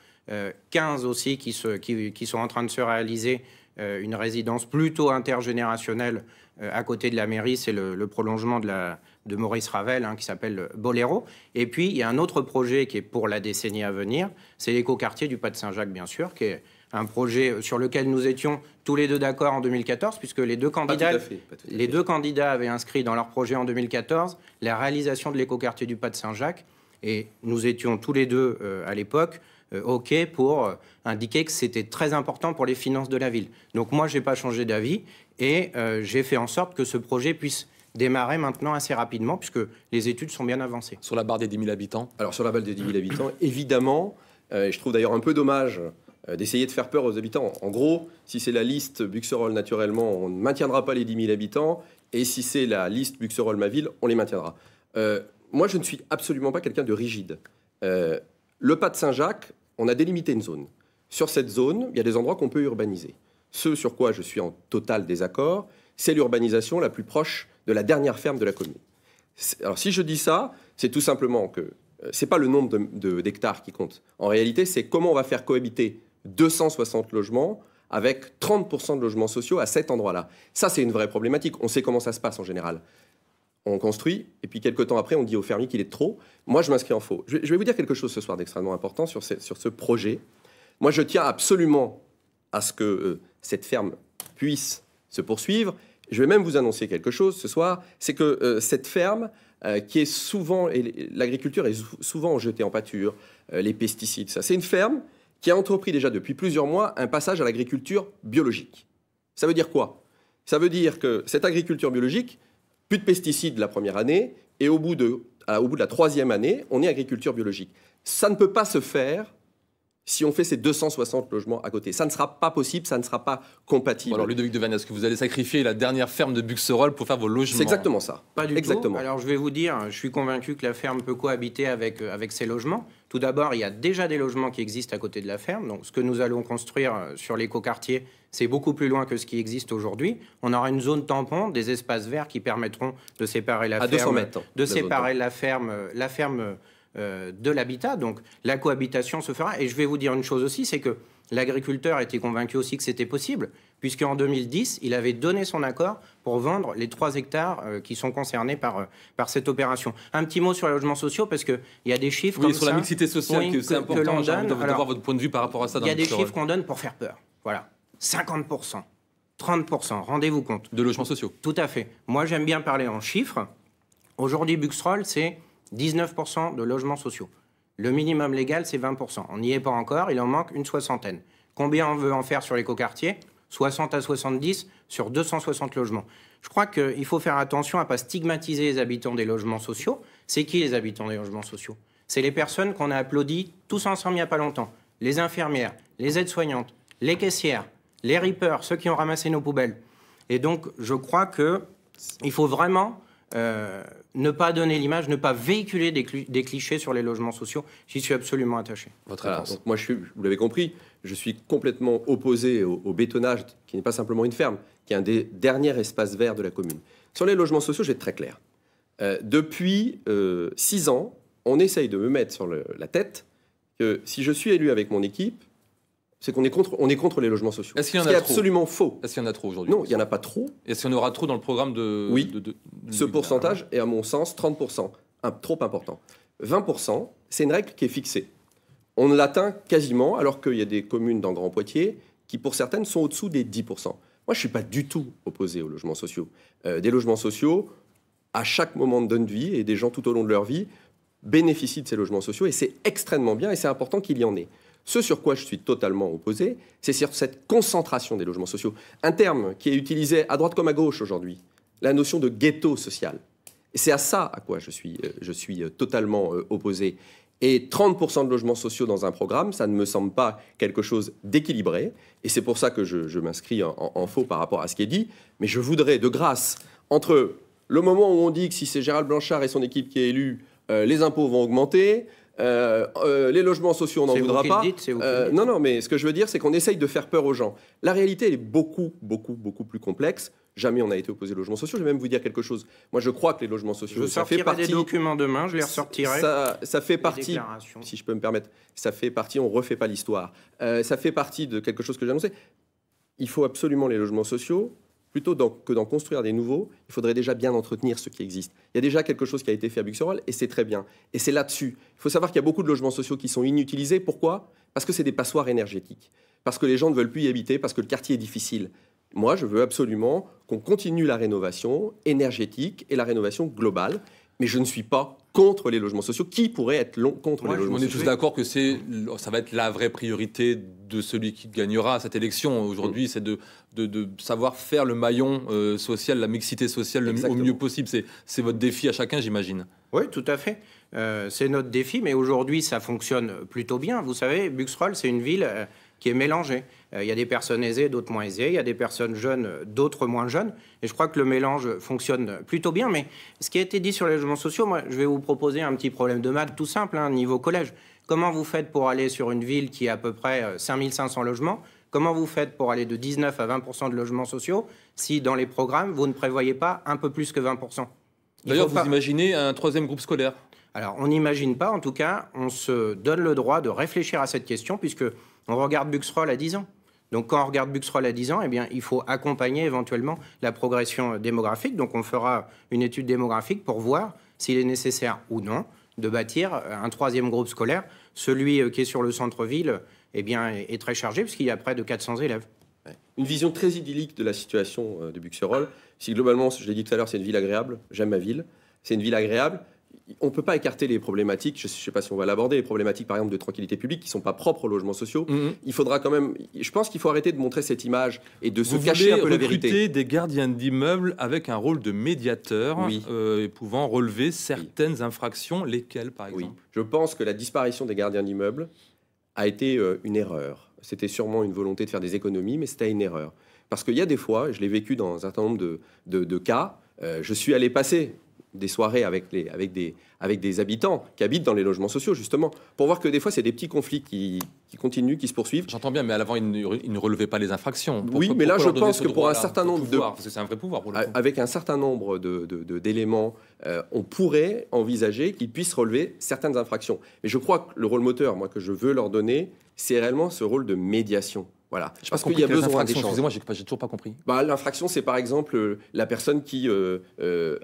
15 euh, aussi qui, sont en train de se réaliser. Euh, une résidence plutôt intergénérationnelle à côté de la mairie, c'est le, prolongement de, Maurice Ravel hein, qui s'appelle Boléro. Et puis, il y a un autre projet qui est pour la décennie à venir, c'est l'écoquartier du Pas de Saint-Jacques, bien sûr, qui est un projet sur lequel nous étions tous les deux d'accord en 2014, puisque les deux candidats, les deux candidats avaient inscrit dans leur projet en 2014 la réalisation de l'écoquartier du Pas de Saint-Jacques, et nous étions tous les deux euh, à l'époque euh, OK pour euh, indiquer que c'était très important pour les finances de la ville. Donc moi, je n'ai pas changé d'avis, et j'ai fait en sorte que ce projet puisse démarrer maintenant assez rapidement, puisque les études sont bien avancées. Sur la barre des 10 000 habitants Alors sur la barre des 10 000 habitants, évidemment, je trouve d'ailleurs un peu dommage euh, d'essayer de faire peur aux habitants. En gros, si c'est la liste Buxerolles naturellement, on ne maintiendra pas les 10 000 habitants, et si c'est la liste Buxerolles ma ville, on les maintiendra. Euh, moi, je ne suis absolument pas quelqu'un de rigide. Euh, le pas de Saint-Jacques, on a délimité une zone. Sur cette zone, il y a des endroits qu'on peut urbaniser. Ce sur quoi je suis en total désaccord, c'est l'urbanisation la plus proche de la dernière ferme de la commune. Alors si je dis ça, c'est tout simplement que Ce n'est pas le nombre d'hectares de, qui compte. En réalité, c'est comment on va faire cohabiter 260 logements avec 30% de logements sociaux à cet endroit-là. Ça, c'est une vraie problématique. On sait comment ça se passe en général. On construit, et puis quelques temps après, on dit au fermier qu'il est trop. Moi, je m'inscris en faux. Je vais vous dire quelque chose ce soir d'extrêmement important sur ce, projet. Moi, je tiens absolument à ce que euh, cette ferme puisse se poursuivre. Je vais même vous annoncer quelque chose ce soir, c'est que euh, cette ferme, euh, qui est souvent, l'agriculture est souvent jetée en pâture, les pesticides, ça, c'est une ferme qui a entrepris déjà depuis plusieurs mois un passage à l'agriculture biologique. Ça veut dire quoi Ça veut dire que cette agriculture biologique, plus de pesticides la première année, et au bout de, au bout de la troisième année, on est agriculture biologique. Ça ne peut pas se faire si on fait ces 260 logements à côté. Ça ne sera pas possible, ça ne sera pas compatible. alors Ludovic Devanne, est-ce que vous allez sacrifier la dernière ferme de Buxerolles pour faire vos logements C'est exactement ça. Pas du tout. Alors je vais vous dire, je suis convaincu que la ferme peut cohabiter avec, euh, avec ces logements. Tout d'abord, il y a déjà des logements qui existent à côté de la ferme. Donc ce que nous allons construire euh, sur l'écoquartier, c'est beaucoup plus loin que ce qui existe aujourd'hui. On aura une zone tampon, des espaces verts qui permettront de séparer la à ferme 200 mètres, hein, de séparer la ferme, euh, la ferme euh, de l'habitat. Donc la cohabitation se fera. Et je vais vous dire une chose aussi, c'est que l'agriculteur était convaincu aussi que c'était possible, puisqu'en 2010, il avait donné son accord pour vendre les 3 hectares euh, qui sont concernés par, euh, par cette opération. Un petit mot sur les logements sociaux, parce qu'il y a des chiffres... Oui, sur la mixité sociale, qui que c'est important, d'avoir votre point de vue par rapport à ça. Il y a des chiffres qu'on donne pour faire peur. Voilà. 50%. 30%, rendez-vous compte. De logements sociaux. Tout à fait. Moi, j'aime bien parler en chiffres. Aujourd'hui, Buxroll, c'est 19% de logements sociaux. Le minimum légal, c'est 20%. On n'y est pas encore, il en manque une soixantaine. Combien on veut en faire sur l'écoquartier 60 à 70 sur 260 logements. Je crois qu'il faut faire attention à ne pas stigmatiser les habitants des logements sociaux. C'est qui les habitants des logements sociaux C'est les personnes qu'on a applaudies tous ensemble il n'y a pas longtemps. Les infirmières, les aides-soignantes, les caissières, les rippers, ceux qui ont ramassé nos poubelles. Et donc, je crois qu'il faut vraiment euh, ne pas donner l'image, ne pas véhiculer des, clichés sur les logements sociaux. J'y suis absolument attaché. Votre moi, je suis, vous l'avez compris, je suis complètement opposé au, bétonnage, qui n'est pas simplement une ferme, qui est un des derniers espaces verts de la commune. Sur les logements sociaux, je vais très clair. Euh, depuis euh, six ans, on essaye de me mettre sur la tête que si je suis élu avec mon équipe, c'est qu'on est contre, est contre les logements sociaux. Est-ce qu'il y en a absolument faux. Est-ce qu'il y en a trop aujourd'hui Non, il n'y en a pas trop. Est-ce qu'il y en aura trop dans le programme de Oui, de... Ce pourcentage hein. est, à mon sens, 30%, trop important. 20%, c'est une règle qui est fixée. On l'atteint quasiment, alors qu'il y a des communes dans Grand Poitiers qui, pour certaines, sont au-dessous des 10%. Moi, je ne suis pas du tout opposé aux logements sociaux. Euh, des logements sociaux, à chaque moment de notre vie, et des gens tout au long de leur vie bénéficient de ces logements sociaux, et c'est extrêmement bien, et c'est important qu'il y en ait. Ce sur quoi je suis totalement opposé, c'est sur cette concentration des logements sociaux. Un terme qui est utilisé à droite comme à gauche aujourd'hui, la notion de ghetto social. Et c'est à ça à quoi je suis, euh, euh, totalement euh, opposé. Et 30% de logements sociaux dans un programme, ça ne me semble pas quelque chose d'équilibré. Et c'est pour ça que je, m'inscris en, faux par rapport à ce qui est dit. Mais je voudrais, de grâce, entre le moment où on dit que si c'est Gérald Blanchard et son équipe qui est élu, les impôts vont augmenter, les logements sociaux, on n'en voudra pas. non, non, mais ce que je veux dire, c'est qu'on essaye de faire peur aux gens. La réalité, est beaucoup, beaucoup, beaucoup plus complexe. Jamais on n'a été opposé aux logements sociaux. Je vais même vous dire quelque chose. Moi, je crois que les logements sociaux, ça fait partie. des documents demain, je les ressortirai. Ça, ça fait partie, si je peux me permettre, ça fait partie, on refait pas l'histoire. Euh, ça fait partie de quelque chose que j'ai annoncé. Il faut absolument les logements sociaux. Plutôt que d'en construire des nouveaux, il faudrait déjà bien entretenir ce qui existe. Il y a déjà quelque chose qui a été fait à Buxerol, et c'est très bien. Et c'est là-dessus. Il faut savoir qu'il y a beaucoup de logements sociaux qui sont inutilisés. Pourquoi Parce que c'est des passoires énergétiques. Parce que les gens ne veulent plus y habiter, parce que le quartier est difficile moi, je veux absolument qu'on continue la rénovation énergétique et la rénovation globale, mais je ne suis pas contre les logements sociaux. Qui pourrait être contre les logements sociaux On est tous d'accord que c'est, ça va être la vraie priorité de celui qui gagnera cette élection aujourd'hui, mm. c'est de, savoir faire le maillon euh, social, la mixité sociale au mieux possible. C'est votre défi à chacun, j'imagine. Oui, tout à fait. Euh, c'est notre défi, mais aujourd'hui, ça fonctionne plutôt bien. Vous savez, Buxroll, c'est une ville euh, qui est mélangé. Euh, il y a des personnes aisées, d'autres moins aisées, il y a des personnes jeunes, d'autres moins jeunes. Et je crois que le mélange fonctionne plutôt bien. Mais ce qui a été dit sur les logements sociaux, moi, je vais vous proposer un petit problème de maths tout simple, hein, niveau collège. Comment vous faites pour aller sur une ville qui a à peu près 5500 euh, logements Comment vous faites pour aller de 19 à 20 de logements sociaux si dans les programmes, vous ne prévoyez pas un peu plus que 20 D'ailleurs, vous imaginez un troisième groupe scolaire alors, on n'imagine pas, en tout cas, on se donne le droit de réfléchir à cette question, puisque on regarde Buxroll à 10 ans. Donc quand on regarde Buxroll à 10 ans, eh bien, il faut accompagner éventuellement la progression démographique. Donc on fera une étude démographique pour voir s'il est nécessaire ou non de bâtir un troisième groupe scolaire. Celui euh, qui est sur le centre-ville eh bien, est très chargé puisqu'il y a près de 400 élèves. Une vision très idyllique de la situation euh, de Buxerolles. Si globalement, je l'ai dit tout à l'heure, c'est une ville agréable, j'aime ma ville, c'est une ville agréable, on ne peut pas écarter les problématiques, je ne sais pas si on va l'aborder, les problématiques par exemple de tranquillité publique qui ne sont pas propres aux logements sociaux. Mhm. Il faudra quand même, je pense qu'il faut arrêter de montrer cette image et de se cacher un peu la vérité. des gardiens d'immeubles avec un rôle de médiateur euh, pouvant relever certaines infractions, lesquelles par exemple oui. Je pense que la disparition des gardiens d'immeubles a été euh, une erreur. C'était sûrement une volonté de faire des économies, mais c'était une erreur. Parce qu'il y a des fois, je l'ai vécu dans un certain nombre de, cas, euh, je suis allé passer des soirées avec, les, avec, des, avec des habitants qui habitent dans les logements sociaux, justement, pour voir que des fois, c'est des petits conflits qui, qui, continuent, qui se poursuivent. J'entends bien, mais à l'avant, ils, ne relevaient pas les infractions. oui, mais là, je pense que pour un certain nombre de... c'est un vrai pouvoir, Avec un certain nombre d'éléments, de, de, euh, on pourrait envisager qu'ils puissent relever certaines infractions. Mais je crois que le rôle moteur, moi, que je veux leur donner, c'est réellement ce rôle de médiation. Voilà. Je pense qu'il y a besoin d'échanges. Excusez-moi, j'ai, toujours pas compris. Bah, l'infraction, c'est par exemple euh, la personne qui euh, euh,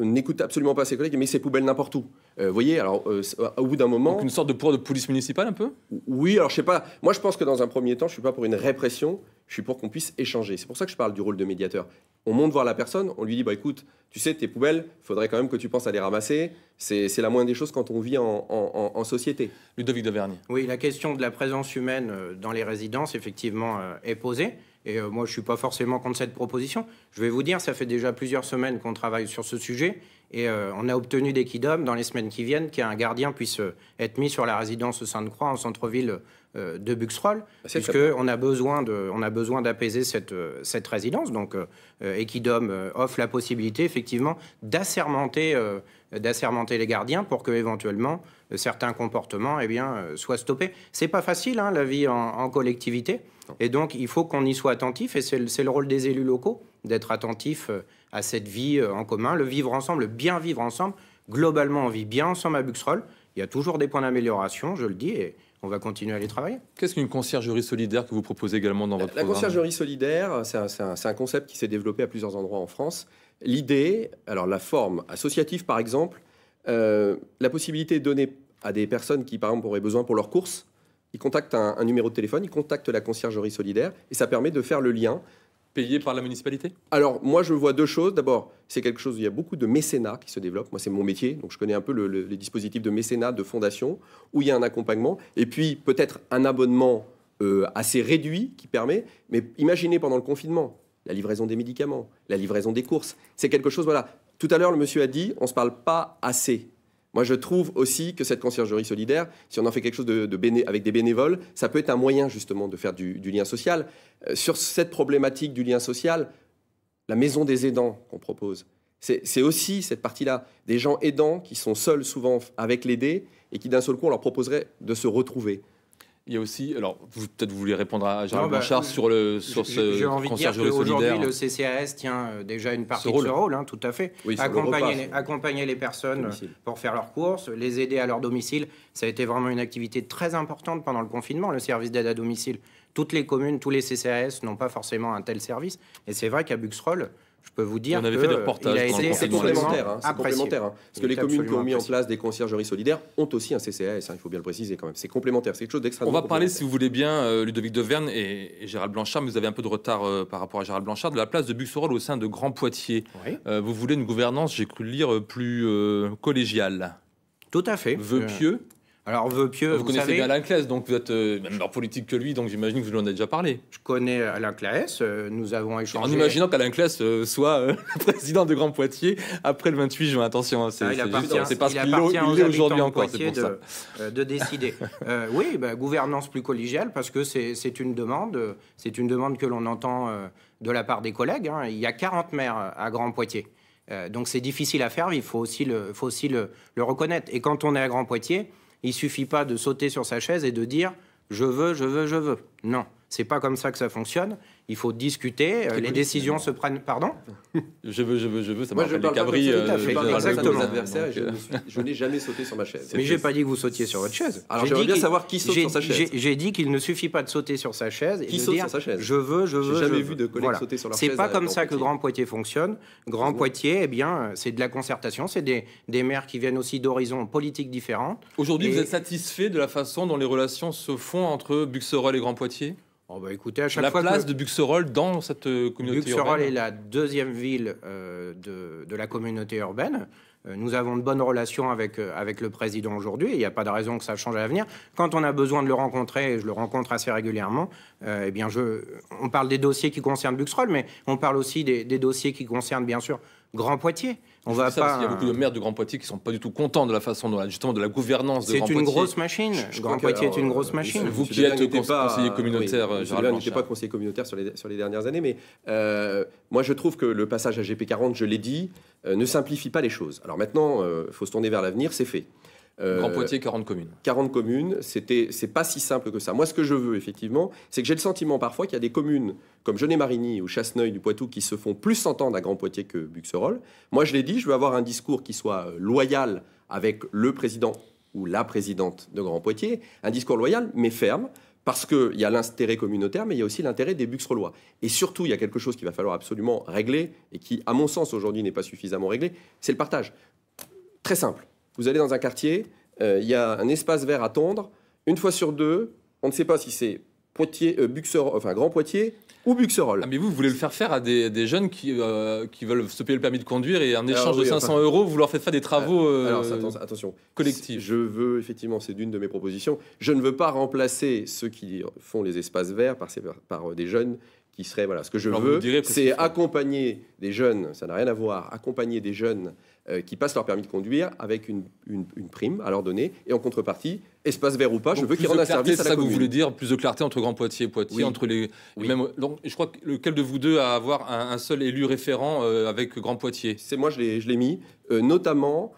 n'écoute absolument pas ses collègues, mais ses poubelles n'importe où. Vous voyez, alors au bout d'un moment. Donc une sorte de pouvoir de police municipale un peu Oui, alors je sais pas. Moi, je pense que dans un premier temps, je suis pas pour une répression je suis pour qu'on puisse échanger. C'est pour ça que je parle du rôle de médiateur. On monte voir la personne, on lui dit bah écoute, tu sais, tes poubelles, faudrait quand même que tu penses à les ramasser. C'est la moindre des choses quand on vit en, société. Ludovic Devergne. Oui, la question de la présence humaine euh, dans les résidences, effectivement, euh, est posée. Et euh, moi, je ne suis pas forcément contre cette proposition. Je vais vous dire, ça fait déjà plusieurs semaines qu'on travaille sur ce sujet. Et on a obtenu des dans les semaines qui viennent qu'un gardien puisse être mis sur la résidence Sainte-Croix en centre-ville euh, de Buxerolles, bah, on a besoin de, on a besoin d'apaiser cette, euh, cette résidence. Donc, euh, Equidom offre la possibilité, effectivement, d'assermenter, d'assermenter les gardiens pour que éventuellement certains comportements, eh bien, soient stoppés. C'est pas facile, hein, la vie en, collectivité. Et donc, il faut qu'on y soit attentif, et c'est le rôle des élus locaux d'être attentif à cette vie en commun, le vivre ensemble, le bien vivre ensemble. Globalement, on vit bien ensemble à Buxerolles. Il y a toujours des points d'amélioration, je le dis, et on va continuer à les travailler. Qu'est-ce qu'une conciergerie solidaire que vous proposez également dans votre programme La conciergerie solidaire, c'est un, concept qui s'est développé à plusieurs endroits en France. L'idée, alors la forme associative par exemple, euh, la possibilité donnée à des personnes qui par exemple auraient besoin pour leurs courses, ils contactent un numéro de téléphone, ils contactent la conciergerie solidaire et ça permet de faire le lien payé par la municipalité Alors, moi, je vois deux choses. D'abord, c'est quelque chose, où il y a beaucoup de mécénat qui se développe. Moi, c'est mon métier, donc je connais un peu les dispositifs de mécénat, de fondation, où il y a un accompagnement, et puis peut-être un abonnement euh, assez réduit qui permet, mais imaginez pendant le confinement, la livraison des médicaments, la livraison des courses, c'est quelque chose, voilà. Tout à l'heure, le monsieur a dit, on ne se parle pas assez. Moi, je trouve aussi que cette conciergerie solidaire, si on en fait quelque chose de, avec des bénévoles, ça peut être un moyen justement de faire du, lien social. Euh, sur cette problématique du lien social, la maison des aidants qu'on propose, c'est aussi cette partie-là, des gens aidants qui sont seuls souvent avec l'aider et qui d'un seul coup on leur proposerait de se retrouver. Il y a aussi, alors peut-être vous voulez répondre à Jean-Luc bah, Blanchard sur le sur ce J'ai envie de dire qu'aujourd'hui le CCAS tient euh, déjà une partie de ce rôle, hein, tout à fait. accompagner, les, personnes pour faire leurs courses, les aider à leur domicile, ça a été vraiment une activité très importante pendant le confinement, le service d'aide à domicile. Toutes les communes, tous les CCAS n'ont pas forcément un tel service, et c'est vrai qu'à Buxerolles, je peux vous dire. On avait fait des reportages. complémentaire, hein, complémentaire hein. parce que les communes qui ont mis en place des conciergeries solidaires ont aussi un CCAS. Hein, il faut bien le préciser quand même. C'est complémentaire. C'est quelque chose d'extrêmement. On va parler, si vous voulez bien, euh, Ludovic de et, et, Gérald Blanchard. Mais vous avez un peu de retard euh, par rapport à Gérald Blanchard de la place de Buxerolles au sein de Grand Poitiers. Euh, vous voulez une gouvernance, j'ai cru le lire, plus collégiale. Tout à fait. Vœux pieux. Alors, pieux. Vous, connaissez bien Alain Claes, donc vous êtes euh, même leur politique que lui, donc j'imagine que vous lui en avez déjà parlé. Je connais Alain Claes, euh, nous avons échangé. En imaginant qu'Alain Claes euh, soit président de Grand Poitiers après le 28 juin, attention, hein, c'est ah, parce qu'il l'est aujourd'hui encore, c'est pour de, ça. de décider. oui, bah, gouvernance plus collégiale, parce que c'est une demande, c'est une demande que l'on entend de la part des collègues. Hein. Il y a 40 maires à Grand Poitiers. donc c'est difficile à faire, il faut aussi le, le reconnaître. Et quand on est à Grand Poitiers, il suffit pas de sauter sur sa chaise et de dire je veux, je veux, je veux. Non, c'est pas comme ça que ça fonctionne. Il faut discuter. Euh, les décisions se prennent. Pardon Je veux, je veux, je veux. Ça m'a les cabris. Exactement. Adversaires je n'ai jamais sauté sur ma chaise. Mais j'ai pas dit que vous sautiez sur votre chaise. Alors j'aimerais bien savoir qui saute sur sa chaise. J'ai dit qu'il ne suffit pas de sauter sur sa chaise et sur de dire je veux, je veux. n'ai jamais vu de collègues sauter sur leur chaise. C'est pas euh, comme ça que Grand Poitiers fonctionne. Grand mmh. Poitiers, eh bien, c'est de la concertation. C'est des maires qui viennent aussi d'horizons politiques différents. Aujourd'hui, vous êtes satisfait de la façon dont les relations se font entre Buxerolles et Grand Poitiers bah, écoutez, la place de Buxerolles dans cette euh, communauté Buxerolles est la deuxième ville euh, de, la communauté urbaine. Euh, nous avons de bonnes relations avec, avec le président aujourd'hui. Il n'y a pas de raison que ça change à l'avenir. Quand on a besoin de le rencontrer, et je le rencontre assez régulièrement, eh bien je, on parle des dossiers qui concernent Buxerolles, mais on parle aussi des dossiers qui concernent bien sûr Grand Poitiers. On va pas. il y a beaucoup de maires de Grand Poitiers qui sont pas du tout contents de la façon dont, justement, de la gouvernance de Grand Poitiers. C'est une grosse machine. Grand Poitiers est une grosse euh, machine. Vous qui êtes conseiller communautaire, pas conseiller communautaire sur les, dernières années, mais euh, moi je trouve que le passage à GP40, je l'ai dit, euh, ne simplifie pas les choses. Alors maintenant, il faut se tourner vers l'avenir, c'est fait. Euh, Grand Poitiers, 40 communes. 40 communes, c'était, c'est pas si simple que ça. Moi, ce que je veux, effectivement, c'est que j'ai le sentiment parfois qu'il y a des communes comme Genet-Marigny ou Chasseneuil du Poitou qui se font plus entendre à Grand Poitiers que Buxerolles. Moi, je l'ai dit, je veux avoir un discours qui soit euh, loyal avec le président ou la présidente de Grand Poitiers, un discours loyal mais ferme, parce qu'il y a l'intérêt communautaire, mais il y a aussi l'intérêt des Buxerollois. Et surtout, il y a quelque chose qu'il va falloir absolument régler, et qui, à mon sens, aujourd'hui n'est pas suffisamment réglé, c'est le partage. Très simple. Vous allez dans un quartier, euh, il y a un espace vert à tondre. Une fois sur deux, on ne sait pas si c'est euh, enfin Grand Poitiers ou Buxerolles. Ah, mais vous, vous voulez le faire faire à des, des jeunes qui, euh, qui veulent se le permis de conduire et en ah échange de 500 euros, vous leur faites faire des travaux ah, alors, collectifs. Je veux, effectivement, c'est d'une de mes propositions, je ne veux pas remplacer ceux qui font les espaces verts par, par des jeunes qui seraient, voilà, ce que je veux, c'est accompagner des jeunes, ça n'a rien à voir, accompagner des jeunes euh, qui passent leur permis de conduire avec une, une, prime à leur donner. Et en contrepartie, espace vert ou pas, je veux qu'ils rendent un service à la ça commune. vous voulez dire plus de clarté entre Grand Poitiers et Poitiers, entre les... Même, donc, je crois que lequel de vous deux a à avoir un, seul élu référent euh, avec Grand Poitiers C'est moi, je l'ai mis, euh, notamment...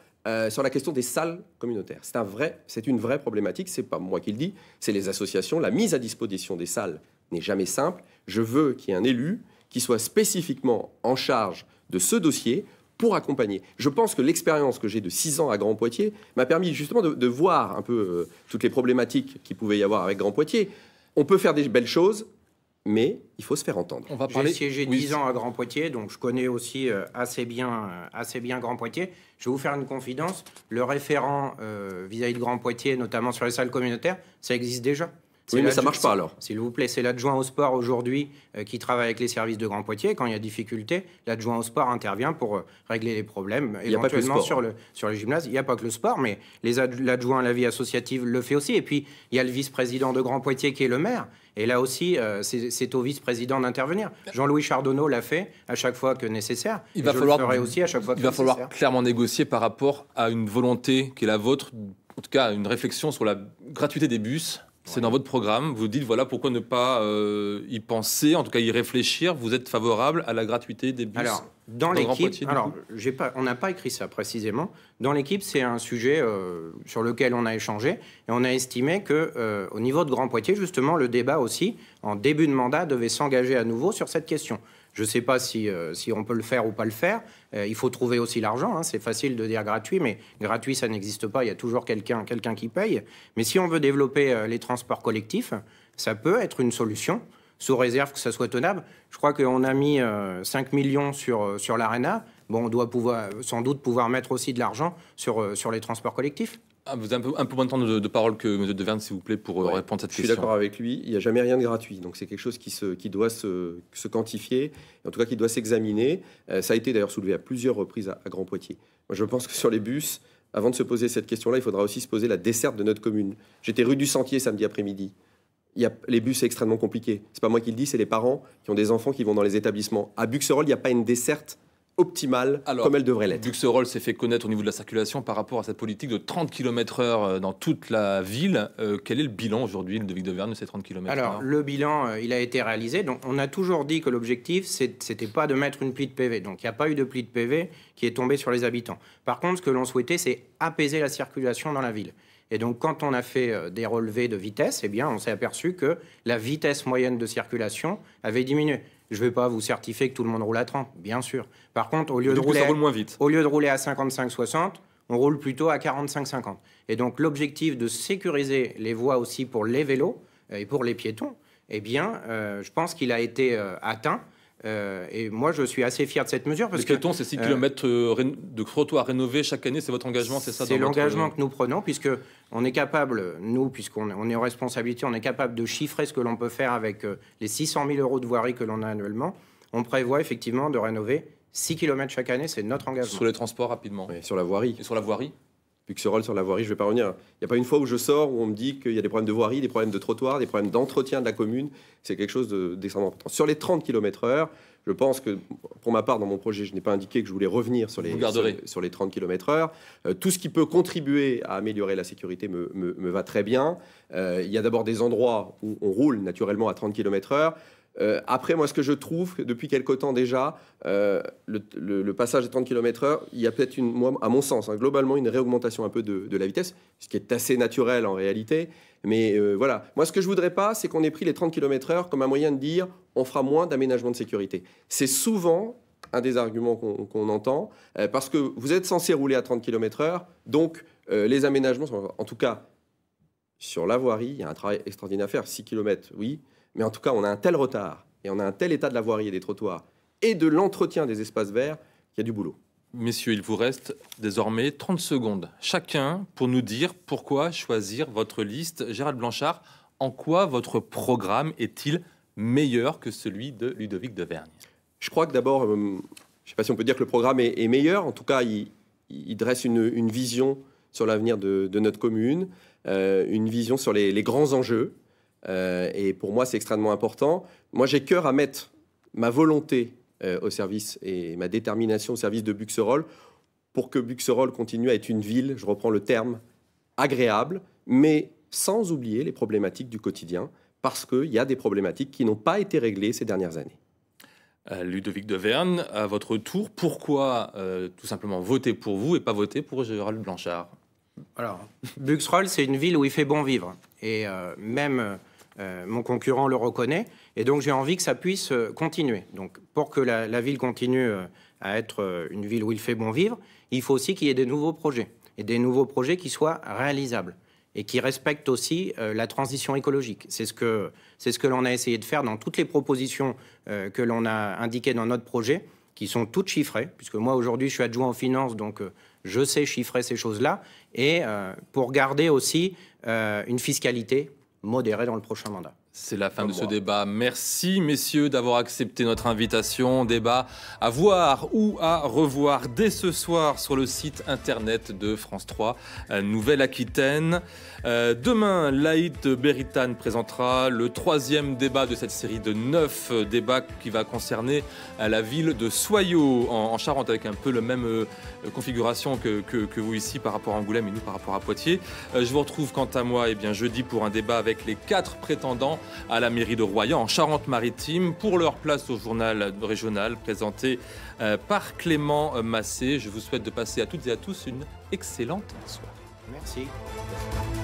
sur la question des salles communautaires. C'est un vrai, c'est une vraie problématique. C'est pas moi qui le dis, c'est les associations. La mise à disposition des salles n'est jamais simple. Je veux qu'il y ait un élu qui soit spécifiquement en charge de ce dossier pour accompagner. Je pense que l'expérience que j'ai de 6 ans à Grand Poitiers m'a permis justement de, voir un peu euh, toutes les problématiques qu'il pouvait y avoir avec Grand Poitiers. On peut faire des belles choses, mais il faut se faire entendre. On va J'ai siégé 10 ans à Grand Poitiers, donc je connais aussi euh, assez bien, euh, assez bien Grand Poitiers. Je vais vous faire une confidence. Le référent vis à -vis de Grand Poitiers, notamment sur les salles communautaires, ça existe déjà. Oui, mais ça marche pas alors. S'il vous plaît, c'est l'adjoint au sport aujourd'hui euh, qui travaille avec les services de Grand Poitiers. Quand il y a difficulté, l'adjoint au sport intervient pour euh, régler les problèmes. Il éventuellement a pas sur le sur le gymnase, il n'y a pas que le sport, mais l'adjoint à la vie associative le fait aussi. Et puis il y a le vice-président de Grand Poitiers qui est le maire. Et là aussi, euh, c'est au vice-président d'intervenir. Jean-Louis Chardonneau l'a fait à chaque fois que nécessaire. Il va falloir aussi à chaque fois. falloir clairement négocier par rapport à une volonté qui est la vôtre, en tout cas une réflexion sur la gratuité des bus c'est dans votre programme. Vous dites, voilà, pourquoi ne pas euh, y penser, en tout cas y réfléchir. Vous êtes favorable à la gratuité des bus Alors, dans, les l'équipe, alors, j'ai pas, on n'a pas écrit ça précisément. Dans l'équipe, c'est un sujet euh, sur lequel on a échangé et on a estimé que, euh, au niveau de Grand Poitiers, justement, le débat aussi, en début de mandat, devait s'engager à nouveau sur cette question. Je ne sais pas euh, si, on peut le faire ou pas le faire. Euh, il faut trouver aussi l'argent. Hein. C'est facile de dire gratuit, mais gratuit, ça n'existe pas. Il y a toujours quelqu'un qui paye. Mais si on veut développer euh, les transports collectifs, ça peut être une solution, sous réserve que ça soit tenable. Je crois qu'on a mis 5 millions sur, sur l'ARENA. Bon, on doit pouvoir, sans doute pouvoir mettre aussi de l'argent sur les transports collectifs. Ah, vous avez un peu, moins de temps de, parole que M. Deverne, s'il vous plaît, pour euh, répondre à cette question. Je suis d'accord avec lui. Il n'y a jamais rien de gratuit. Donc, c'est quelque chose qui, doit se, se, quantifier, en tout cas qui doit s'examiner. Euh, ça a été d'ailleurs soulevé à plusieurs reprises à, Grand Poitiers. Moi, je pense que sur les bus, avant de se poser cette question-là, il faudra aussi se poser la desserte de notre commune. J'étais rue du Sentier samedi après-midi. les bus, c'est extrêmement compliqué. n'est pas moi qui le dis, c'est les parents qui ont des enfants qui vont dans les établissements. À Buxerolles, il n'y a pas une desserte optimale Alors, comme elle devrait l'être. rôle s'est fait connaître au niveau de la circulation par rapport à cette politique de 30 km/h euh, dans toute la ville. Euh, quel est le bilan aujourd'hui de Vic de Verne de ces 30 km/h Alors, le bilan, euh, il a été réalisé. Donc, on a toujours dit que l'objectif, c'était pas de mettre une plie de PV. Donc, il n'y a pas eu de plie de PV qui est tombée sur les habitants. Par contre, ce que l'on souhaitait, c'est apaiser la circulation dans la ville. Et donc, quand on a fait des relevés de vitesse, eh bien, on s'est aperçu que la vitesse moyenne de circulation avait diminué. Je ne vais pas vous certifier que tout le monde roule à 30, bien sûr. Par contre, au lieu, de rouler, à, moins vite. au lieu de rouler à 55-60, on roule plutôt à 45-50. Et donc l'objectif de sécuriser les voies aussi pour les vélos euh, et pour les piétons, eh bien, euh, je pense qu'il a été euh, atteint euh, et moi, je suis assez fier de cette mesure. Parce que c'est 6 euh, km euh, de trottoir rénové chaque année, c'est votre engagement, c'est ça C'est l'engagement que nous prenons, puisque on est capable, nous, puisqu'on on est en responsabilité, on est capable de chiffrer ce que l'on peut faire avec les 600 000 euros de voirie que l'on a annuellement. On prévoit effectivement de rénover 6 km chaque année, c'est notre engagement. Sur les transports, rapidement. sur la voirie. sur la voirie ce rôle sur la voirie, je ne vais pas revenir. Il n'y a pas une fois où je sors où on me dit qu'il y a des problèmes de voirie, des problèmes de trottoir, des problèmes d'entretien de la commune. C'est quelque chose d'extrêmement important. Sur les 30 km/h, je pense que, pour ma part, dans mon projet, je n'ai pas indiqué que je voulais revenir sur les, sur, sur, les 30 km/h. Euh, tout ce qui peut contribuer à améliorer la sécurité me, va très bien. Euh, il y a d'abord des endroits où on roule naturellement à 30 km/h. Euh, après, moi, ce que je trouve depuis quelque temps déjà, euh, le, passage à 30 km/h, il y a peut-être, à mon sens, hein, globalement, une réaugmentation un peu de, la vitesse, ce qui est assez naturel en réalité. Mais euh, voilà, moi, ce que je voudrais pas, c'est qu'on ait pris les 30 km/h comme un moyen de dire on fera moins d'aménagement de sécurité. C'est souvent un des arguments qu'on, entend, parce que vous êtes censé rouler à 30 km/h, donc les aménagements, sont, en tout cas sur la voirie, il y a un travail extraordinaire à faire, 6 km, oui. Mais en tout cas, on a un tel retard et on a un tel état de la voirie et des trottoirs et de l'entretien des espaces verts qu'il y a du boulot. Messieurs, il vous reste désormais 30 secondes chacun pour nous dire pourquoi choisir votre liste. Gérald Blanchard, en quoi votre programme est-il meilleur que celui de Ludovic de Vergne Je crois que d'abord, euh, je ne sais pas si on peut dire que le programme est, meilleur. En tout cas, il, dresse une, vision sur l'avenir de, notre commune, euh, une vision sur les grands enjeux. Euh, et pour moi, c'est extrêmement important. Moi, j'ai cœur à mettre ma volonté euh, au service et ma détermination au service de Buxerolles pour que Buxerolles continue à être une ville, je reprends le terme, agréable, mais sans oublier les problématiques du quotidien, parce qu'il y a des problématiques qui n'ont pas été réglées ces dernières années. Euh, Ludovic de Verne, à votre tour, pourquoi tout simplement voter pour vous et pas voter pour Gérald Blanchard alors, Buxroll, c'est une ville où il fait bon vivre. Et euh, même euh, mon concurrent le reconnaît. Et donc, j'ai envie que ça puisse euh, continuer. Donc, pour que la, ville continue à être une ville où il fait bon vivre, il faut aussi qu'il y ait des nouveaux projets. Et des nouveaux projets qui soient réalisables et qui respectent aussi la transition écologique. C'est ce que, ce que l'on a essayé de faire dans toutes les propositions que l'on a indiquées dans notre projet, qui sont toutes chiffrées, puisque moi aujourd'hui je suis adjoint aux finances, donc je sais chiffrer ces choses-là et euh, pour garder aussi euh, une fiscalité modérée dans le prochain mandat. C'est la fin de ce débat. Merci, messieurs, d'avoir accepté notre invitation. Débat à voir ou à revoir dès ce soir sur le site internet de France 3 euh, Nouvelle-Aquitaine. Euh, demain, Laït Beritane présentera le troisième débat de cette série de neuf euh, débats qui va concerner la ville de Soyaux en, Charente, avec un peu la même configuration que, vous ici par rapport à Angoulême et nous par rapport à Poitiers. je vous retrouve quant à moi eh bien, jeudi pour un débat avec les quatre prétendants à la mairie de Royan en Charente-Maritime pour leur place au journal régional présenté euh, par Clément euh, Massé. Je vous souhaite de passer à toutes et à tous une excellente soirée. Merci.